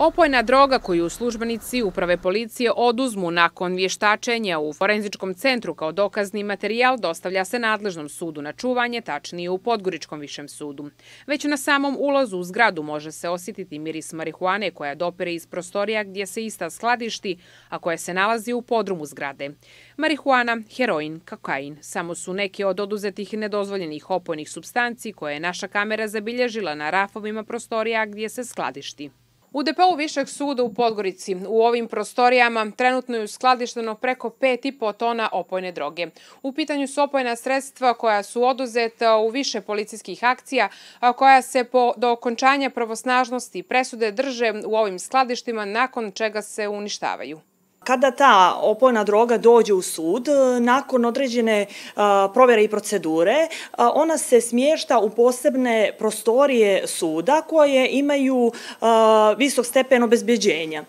Opojna droga koju službenici uprave policije oduzmu nakon vještačenja u Forenzičkom centru kao dokazni materijal dostavlja se nadležnom sudu na čuvanje, tačnije u Podgoričkom višem sudu. Već na samom ulazu u zgradu može se osjetiti miris marihuane koja dopere iz prostorija gdje se ista skladišti, a koja se nalazi u podrumu zgrade. Marihuana, heroin, kokain samo su neke od oduzetih nedozvoljenih opojnih substanci koje je naša kamera zabilježila na rafovima prostorija gdje se skladišti. U DPU Višeg suda u Podgorici u ovim prostorijama trenutno je uskladišteno preko 5,5 tona opojne droge. U pitanju su opojna sredstva koja su oduzeta u više policijskih akcija, a koja se do okončanja pravosnažnosti presude drže u ovim skladištima nakon čega se uništavaju kada ta opojna droga dođe u sud, e, nakon određene e, provere i procedure, e, ona se smješta u posebne prostorije suda koje imaju visok stepen obezbjeđenja.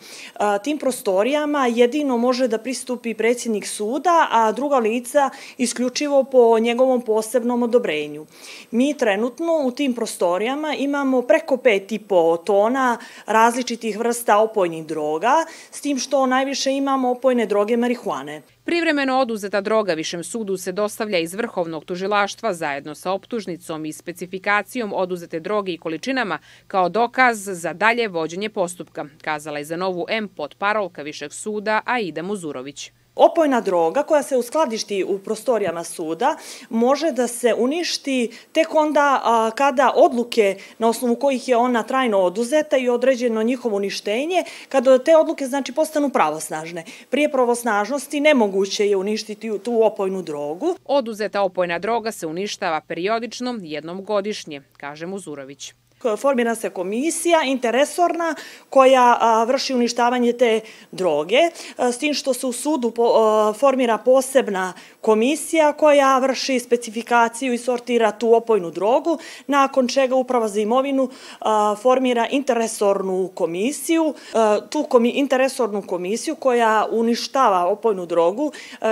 Tim prostorijama jedino može da pristupi predsjednik suda, a druga lica isključivo po njegovom posebnom odobrenju. Mi trenutno u tim prostorijama imamo preko pet i po tona različitih vrsta opojnih droga, s tim što najviše ima imamo opojne droge marihuane. Privremeno oduzeta droga Višem sudu se dostavlja iz Vrhovnog tužilaštva zajedno sa optužnicom i specifikacijom oduzete droge i količinama kao dokaz za dalje vođenje postupka, kazala je za novu M pod parolka Višeg suda Aida Muzurović opojna droga koja se uskladišti u prostorijama suda može da se uništi tek onda kada odluke na osnovu kojih je ona trajno oduzeta i određeno njihovo uništenje, kada te odluke znači postanu pravosnažne. Prije pravosnažnosti nemoguće je uništiti tu opojnu drogu. Oduzeta opojna droga se uništava periodično jednom godišnje, kaže Muzurović. Formira se komisija interesorna koja vrši uništavanje te droge, s tim što se u sudu formira posebna komisija koja vrši specifikaciju i sortira tu opojnu drogu, nakon čega Uprava za imovinu formira interesornu komisiju. Tu interesornu komisiju koja uništava opojnu drogu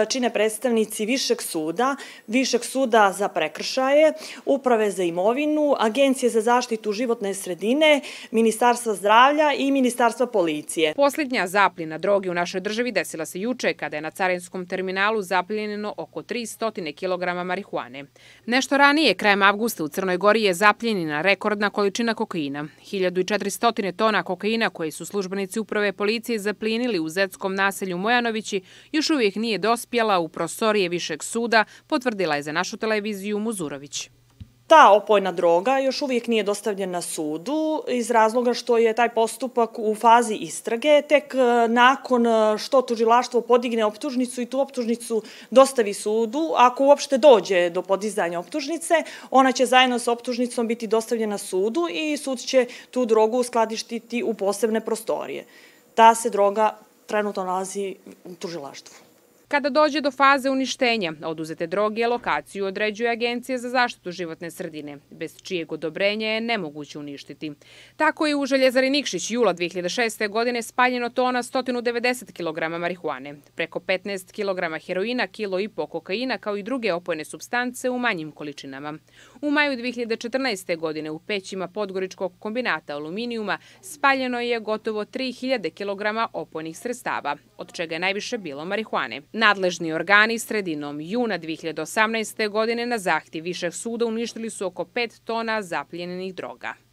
čine predstavnici Višeg suda, Višeg suda za prekršaje, Uprave za imovinu, Agencije za zaštitu životne sredine, Ministarstva zdravlja i Ministarstva policije. Posljednja zapljena droge u našoj državi desila se juče kada je na Carinskom terminalu zapljeneno oko 300 kg marihuane. Nešto ranije, krajem avgusta u Crnoj Gori je zapljenina rekordna količina kokaina. 1400 tona kokaina koje su službenici uprave policije zapljenili u Zetskom naselju Mojanovići još uvijek nije dospjela u prostorije Višeg suda, potvrdila je za našu televiziju Muzurović. Ta opojna droga još uvijek nije dostavljena sudu iz razloga što je taj postupak u fazi istrage. Tek e, nakon e, što tužilaštvo podigne optužnicu i tu optužnicu dostavi sudu, ako uopšte dođe do podizanja optužnice, ona će zajedno sa optužnicom biti dostavljena sudu i sud će tu drogu skladištiti u posebne prostorije. Ta se droga trenutno nalazi u tužilaštvu. Kada dođe do faze uništenja, oduzete droge, lokaciju određuje Agencija za zaštitu životne sredine, bez čijeg odobrenja je nemoguće uništiti. Tako je u Željezari Nikšić jula 2006. godine spaljeno tona 190 kg marihuane, preko 15 kg heroina, kilo i po kokaina, kao i druge opojne substance u manjim količinama. U maju 2014. godine u pećima Podgoričkog kombinata aluminijuma spaljeno je gotovo 3000 kg opojnih sredstava, od čega je najviše bilo marihuane. Nadležni organi sredinom juna 2018. godine na zahtje Višeg suda uništili su oko 5 tona zapljenenih droga.